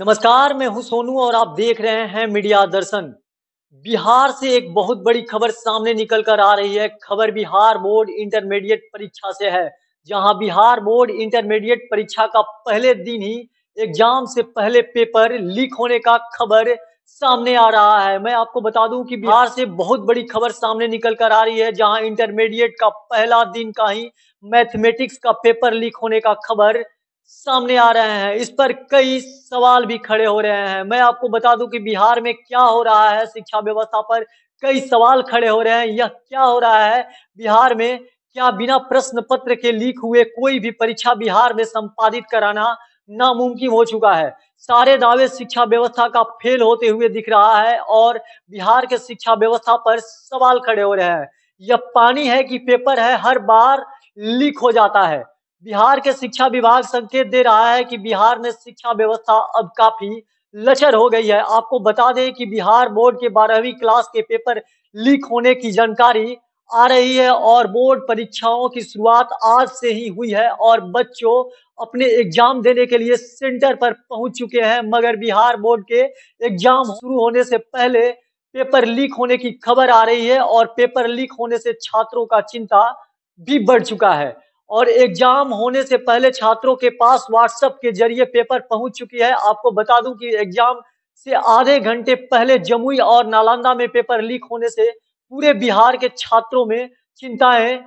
नमस्कार मैं हूं सोनू और आप देख रहे हैं मीडिया दर्शन बिहार से एक बहुत बड़ी खबर सामने निकल कर आ रही है खबर बिहार बोर्ड इंटरमीडिएट परीक्षा से है जहां बिहार बोर्ड इंटरमीडिएट परीक्षा का पहले दिन ही एग्जाम से पहले पेपर लीक होने का खबर सामने आ रहा है मैं आपको बता दूं कि बिहार से बहुत बड़ी खबर सामने निकल कर आ रही है जहां इंटरमीडिएट का पहला दिन का ही मैथमेटिक्स का पेपर लीक होने का खबर सामने आ रहे हैं इस पर कई सवाल भी खड़े हो रहे हैं मैं आपको बता दूं कि बिहार में क्या हो रहा है शिक्षा व्यवस्था पर कई सवाल खड़े हो रहे हैं यह क्या हो रहा है बिहार में क्या बिना प्रश्न पत्र के लीक हुए कोई भी परीक्षा बिहार में संपादित कराना नामुमकिन हो चुका है सारे दावे शिक्षा व्यवस्था का फेल होते हुए दिख रहा है और बिहार के शिक्षा व्यवस्था पर सवाल खड़े हो रहे हैं यह पानी है कि पेपर है हर बार लीक हो जाता है बिहार के शिक्षा विभाग संकेत दे रहा है कि बिहार में शिक्षा व्यवस्था अब काफी लचर हो गई है आपको बता दें कि बिहार बोर्ड के बारहवीं क्लास के पेपर लीक होने की जानकारी आ रही है और बोर्ड परीक्षाओं की शुरुआत आज से ही हुई है और बच्चों अपने एग्जाम देने के लिए सेंटर पर पहुंच चुके हैं मगर बिहार बोर्ड के एग्जाम शुरू होने से पहले पेपर लीक होने की खबर आ रही है और पेपर लीक होने से छात्रों का चिंता भी बढ़ चुका है और एग्जाम होने से पहले छात्रों के पास व्हाट्सएप के जरिए पेपर पहुंच चुकी है आपको बता दूं कि एग्जाम से आधे घंटे पहले जमुई और नालंदा में पेपर लीक होने से पूरे बिहार के छात्रों में चिंताएं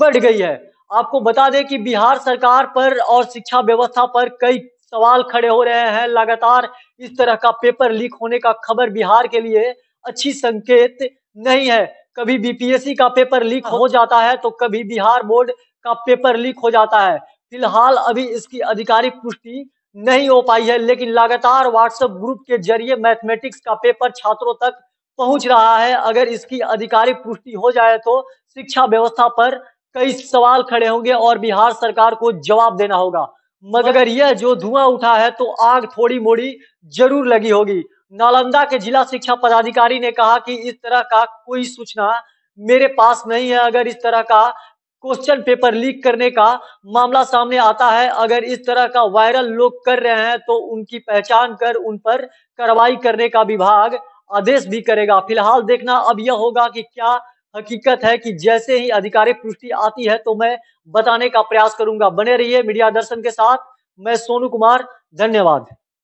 बढ़ गई है आपको बता दें कि बिहार सरकार पर और शिक्षा व्यवस्था पर कई सवाल खड़े हो रहे हैं लगातार इस तरह का पेपर लीक होने का खबर बिहार के लिए अच्छी संकेत नहीं है कभी बीपीएससी का पेपर लीक हो जाता है तो कभी बिहार बोर्ड का पेपर लीक हो जाता है फिलहाल अभी इसकी आधिकारिक पुष्टि नहीं हो पाई है लेकिन लगातार व्हाट्सएप ग्रुप के जरिए मैथमेटिक्स का पेपर छात्रों तक पहुंच रहा है अगर इसकी आधिकारिक पुष्टि हो जाए तो शिक्षा व्यवस्था पर कई सवाल खड़े होंगे और बिहार सरकार को जवाब देना होगा मगर यह जो धुआं उठा है तो आग थोड़ी मोड़ी जरूर लगी होगी नालंदा के जिला शिक्षा पदाधिकारी ने कहा कि इस तरह का कोई सूचना मेरे पास नहीं है अगर इस तरह का क्वेश्चन पेपर लीक करने का मामला सामने आता है अगर इस तरह का वायरल लोग कर रहे हैं तो उनकी पहचान कर उन पर कार्रवाई करने का विभाग आदेश भी करेगा फिलहाल देखना अब यह होगा कि क्या हकीकत है कि जैसे ही अधिकारी पुष्टि आती है तो मैं बताने का प्रयास करूंगा बने रहिए मीडिया दर्शन के साथ मैं सोनू कुमार धन्यवाद